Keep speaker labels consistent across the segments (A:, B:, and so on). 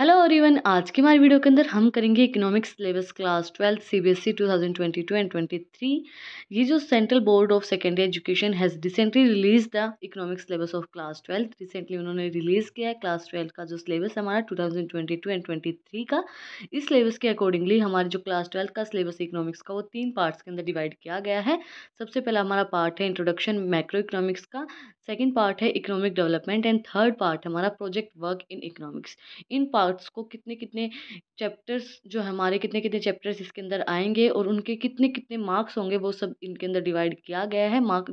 A: Hello everyone आज की हमारी वीडियो के अंदर हम करेंगे economics syllabus class twelfth CBSE 2022 and 23 ये जो central board of secondary education has recently release the economics syllabus of class twelfth recently उन्होंने रिलीज़ किया है क्लास ट्वेल्थ का जो सिलेबस है हमारा 2022 एंड 23 का इस सिलेबस के अकॉर्डिंगली हमारे जो क्लास ट्वेल्थ का सिलेबस इकोनॉमिक्स का वो तीन पार्ट्स के अंदर डिवाइड किया गया है सबसे पहला हमारा पार्ट है इंट्रोडक्शन माइक्रो इकोनॉमिक्स का सेकेंड पार्ट है economic development and third part हमारा प्रोजेक्ट वर्क इन इकोनॉमिक्स इन पार्ट पार्ट्स को कितने कितने चैप्टर्स जो हमारे कितने कितने चैप्टर्स इसके अंदर आएंगे और उनके कितने कितने मार्क्स होंगे वो सब इनके अंदर डिवाइड किया गया है मार्क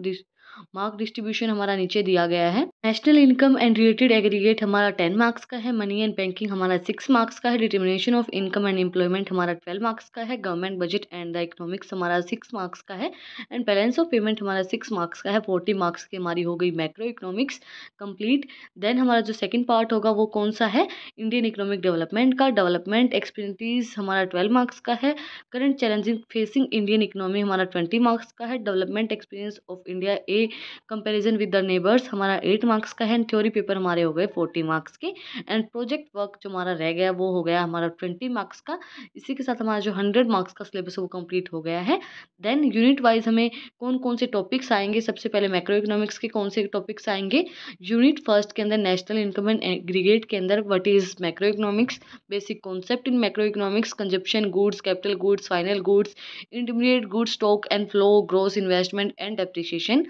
A: मार्क डिस्ट्रीब्यूशन हमारा नीचे दिया गया है national income and related aggregate हमारा टेन मार्क्स का है मनी एंड बैंकिंग हमारा सिक्स मार्क्स का है determination of income and employment हमारा ट्वेल्व मार्क्स का है government budget and the economics हमारा सिक्स मार्क्स का है एंड बैलेंस ऑफ पेमेंट हमारा सिक्स मार्क्स का है फोर्टी मार्क्स की हमारी हो गई मैक्रो इकोनॉमिक्स कंप्लीट देन हमारा जो सेकेंड पार्ट होगा वो कौन सा है इंडियन इकोनॉमिक डेवलपमेंट का डेवलपमेंट एक्सपीरियंटीज हमारा ट्वेल्व मार्क्स का है current challenging facing Indian economy हमारा ट्वेंटी मार्क्स का है development experience of India a theory comparison with the neighbours हमारा एट मार्क्स का है एंड थ्योरी पेपर हमारे हो गए फोर्टी मार्क्स के एंड प्रोजेक्ट वर्क जो हमारा रह गया वो हो गया हमारा ट्वेंटी मार्क्स का इसी के साथ हमारा जो हंड्रेड मार्क्स का सिलेबस है वो कम्प्लीट हो गया है देन यूनिट वाइज हमें कौन कौन से टॉपिक्स आएंगे सबसे पहले माइक्रो इकोनॉमिक्स के कौन से टॉपिक्स आएंगे यूनिट फर्स्ट के अंदर नेशनल इनकम एंड एग्रीगेट के अंदर what is micro economics basic concept in micro economics consumption goods capital goods final goods intermediate goods stock and flow growth investment and depreciation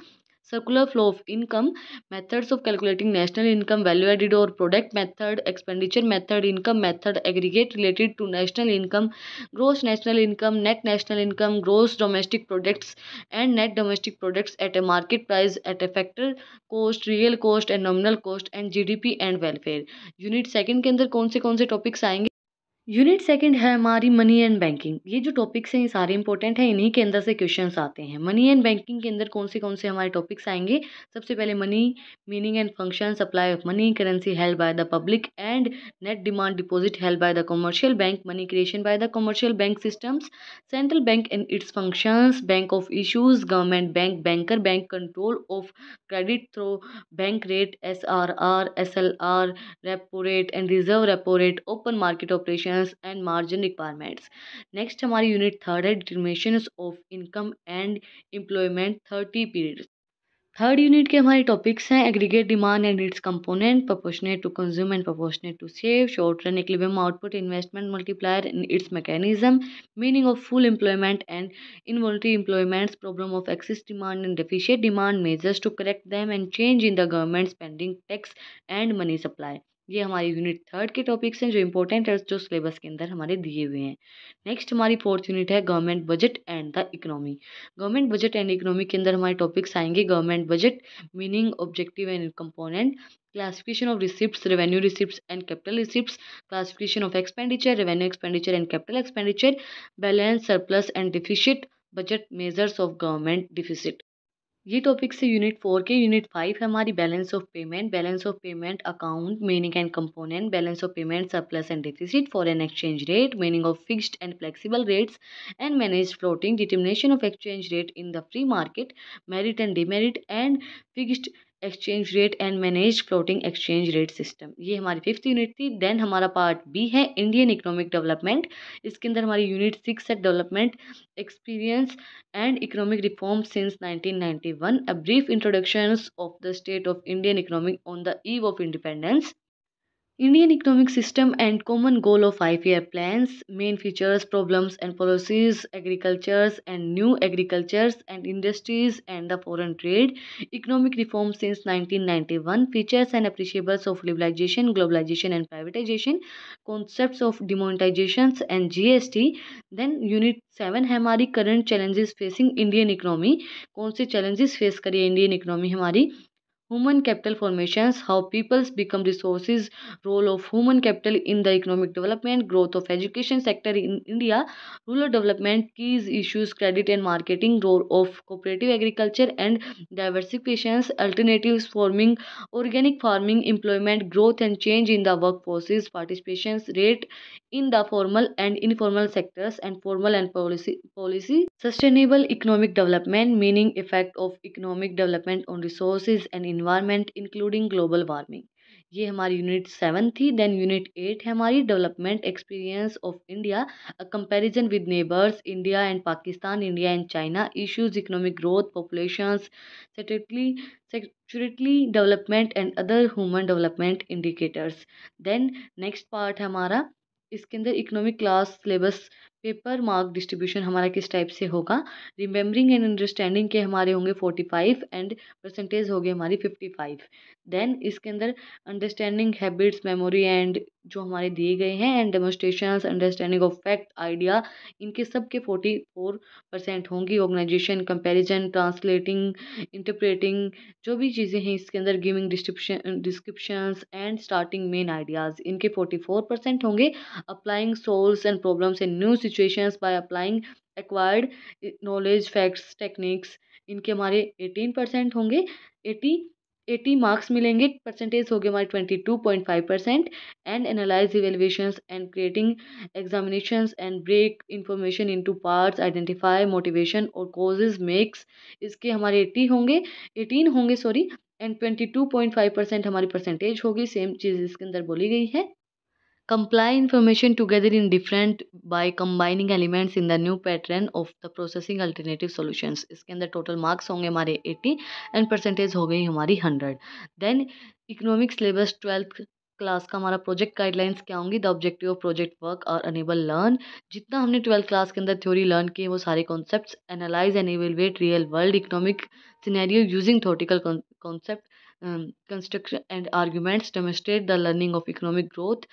A: circular flow of income methods of calculating national income value added और product method expenditure method income method aggregate related to national income gross national income net national income gross domestic products and net domestic products at a market price at A factor cost real cost and nominal cost and G and welfare unit second के अंदर कौन से कौन से topics आएंगे unit second है हमारी money and banking ये जो टॉपिक्स हैं ये सारे इंपॉर्टेंट हैं इन्हीं के अंदर से क्वेश्चन आते हैं मनी एंड बैंकिंग के अंदर कौन से कौन से हमारे टॉपिक्स आएंगे सबसे पहले money meaning and function supply of money currency held by the public and net demand deposit held by the commercial bank money creation by the commercial bank systems central bank and its functions bank of issues government bank banker bank control of credit through bank rate S R R S L R repo rate and reserve repo rate open market operation determinations and margin requirements next हमारी unit third है determinations of income and employment thirty periods third unit के हमारे topics हैं aggregate demand and its component proportionate to consume and proportionate to save short run equilibrium output investment multiplier in its mechanism meaning of full employment and involuntary employments problem of excess demand and deficient demand measures to correct them and change in the government spending tax and money supply ये हमारे unit third के topics हैं जो important है जो syllabus के अंदर हमारे दिए हुए हैं नेक्स्ट हमारी फोर्थ यूनिट है government budget and the economy government budget and economy के अंदर हमारे टॉपिक्स आएंगे government budget meaning objective and component classification of receipt revenue receipt and capital receipt classification of expenditure revenue expenditure and capital expenditure balance surplus and deficit budget measures of government deficit ये topic से unit four के unit five है हमारी balance of payment balance of payment account meaning and component balance of payment surplus and deficit foreign exchange rate meaning of fixed and flexible rates and manage floating determination of exchange rate in the free market merit and demerit and fixed exchange rate and manage floating exchange rate system ये हमारी fifth unit थी then हमारा part B है Indian economic development इसके अंदर हमारी unit six है development experience and economic reform since 1991 a brief introduction of the state of Indian economic on the eve of independence Indian economic system and common goal of five year plan main features problems and policies agricultures and new agricultures and industries and the foreign trade economic reform since nineteen ninety one features and appreciables of liberalisation globalisation and privatisation concept of demonetisation and G S T then unit seven है हमारी current challenges facing Indian economy कौन से challenges face करिए Indian economy हमारी Human capital formations, how peoples become resources, role of human capital in the economic development, growth of education sector in India, rural development, keys issues, credit and marketing, role of cooperative agriculture and diversifications, alternatives forming, organic farming, employment, growth and change in the workforces, participations rate in the formal and informal sectors and formal and policy policy sustainable economic development meaning effect of economic development on resource and environment including global warming ये हमारी unit seven थी then unit eight है हमारी development experience of India a comparison with neighbours India and Pakistan India and China issues economic growth population sectorally sectorally development and other human development indicators then next part है हमारा इसके अंदर economic class syllabus paper mark distribution हमारा किस type से होगा remembering and understanding के हमारे होंगे फोर्टी फाइव एंड परसेंटेज होगी हमारी फिफ्टी फाइव देन इसके अंदर अंडरस्टैंडिंग हैबिट्स मेमोरी एंड जो हमारे दिए गए हैं and demonstration understanding of fact idea इनके सब के फोर्टी फोर परसेंट होंगी ऑर्गेनाइजेशन कंपैरिजन ट्रांसलेटिंग इंटरप्रेटिंग जो भी चीज़ें हैं इसके अंदर giving description descriptions and starting main ideas इनके फोर्टी फोर परसेंट होंगे applying solves and problems in new situations by applying acquired knowledge facts techniques इनके हमारे एटीन परसेंट होंगे एटी एटी मार्क्स मिलेंगे परसेंटेज हो गए हमारे twenty two point five percent and analyse evaluation and creating examination and break information into part identify motivation और causes makes इसके हमारे एट्टी होंगे एटीन होंगे sorry and twenty two point five percent हमारी percentage होगी same चीज़ इसके अंदर बोली गई है Comply information together in different by combining elements in the new pattern of the processing alternative solutions. इसके अंदर total marks होंगे हमारे 80 and percentage हो गई हमारी 100. Then economic syllabus 12th class का हमारा प्रोजेक्ट गाइडलाइंस क्या होंगी the objective of project work और अनेबल लर्न जितना हमने ट्वेल्थ क्लास के अंदर थ्योरी लर्न किए वो सारे concepts analyse and evaluate real world economic scenario using theoretical concept construction and arguments demonstrate the learning of economic growth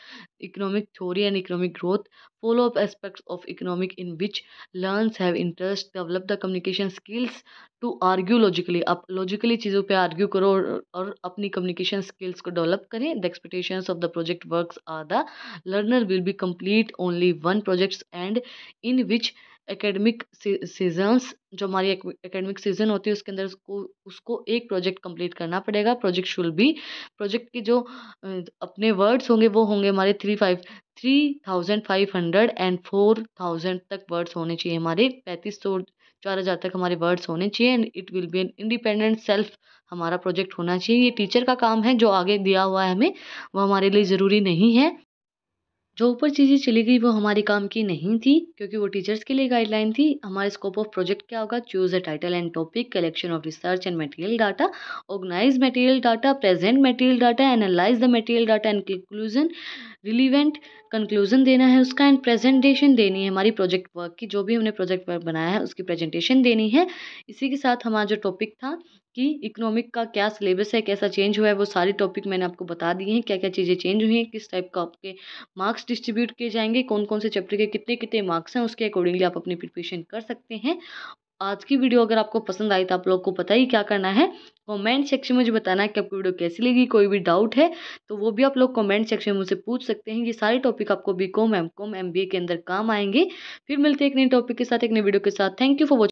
A: economic theory and economic growth follow up aspects of economic in which learners have interest develop the communication skills to argue logically आप logically चीज़ों पर argue करो और अपनी communication skills को develop करें the expectation of the project work are the learner will B complete only one projects and in which academic sessions जो हमारी एकेडमिक सीजन होती है उसके अंदर उसको उसको एक प्रोजेक्ट कंप्लीट करना पड़ेगा प्रोजेक्ट शुल भी प्रोजेक्ट के जो अपने वर्ड्स होंगे वो होंगे हमारे three five three thousand five hundred and four thousand तक वर्ड्स होने चाहिए हमारे पैंतीस सौ चार हज़ार तक हमारे वर्ड्स होने चाहिए and it will be an independent self हमारा प्रोजेक्ट होना चाहिए ये टीचर का काम है जो आगे दिया हुआ है हमें वो हमारे लिए ज़रूरी नहीं है जो ऊपर चीज़ें चली गई वो हमारे काम की नहीं थी क्योंकि वो टीचर्स के लिए गाइडलाइन थी हमारे स्कोप ऑफ प्रोजेक्ट क्या होगा choose a title and topic collection of research and material data organise material data present material data analyse the material data and conclusion relevant conclusion देना है उसका एंड प्रेजेंटेशन देनी है हमारी प्रोजेक्ट वर्क की जो भी हमने प्रोजेक्ट वर्क बनाया है उसकी प्रेजेंटेशन देनी है इसी के साथ हमारा जो टॉपिक था कि इकोनॉमिक का क्या सिलेबस है कैसा चेंज हुआ है वो सारे टॉपिक मैंने आपको बता दिए हैं क्या क्या चीज़ें चेंज हुई हैं किस टाइप का आपके मार्क्स डिस्ट्रीब्यूट किए जाएंगे कौन कौन से चैप्टर के कितने कितने मार्क्स हैं उसके अकॉर्डिंगली आप अपनी प्रिपरेशन कर सकते हैं आज की वीडियो अगर आपको पसंद आई तो आप लोग को पता ही क्या करना है कमेंट सेक्शन में मुझे बताना है कि आपको वीडियो कैसी लगी कोई भी डाउट है तो वो भी आप लोग कमेंट सेक्शन में मुझसे पूछ सकते हैं ये सारे टॉपिक आपको B Com M Com M B A के अंदर काम आएंगे फिर मिलते हैं एक नए टॉपिक के साथ एक नए वीडियो के साथ थैंक यू फॉर वॉचिंग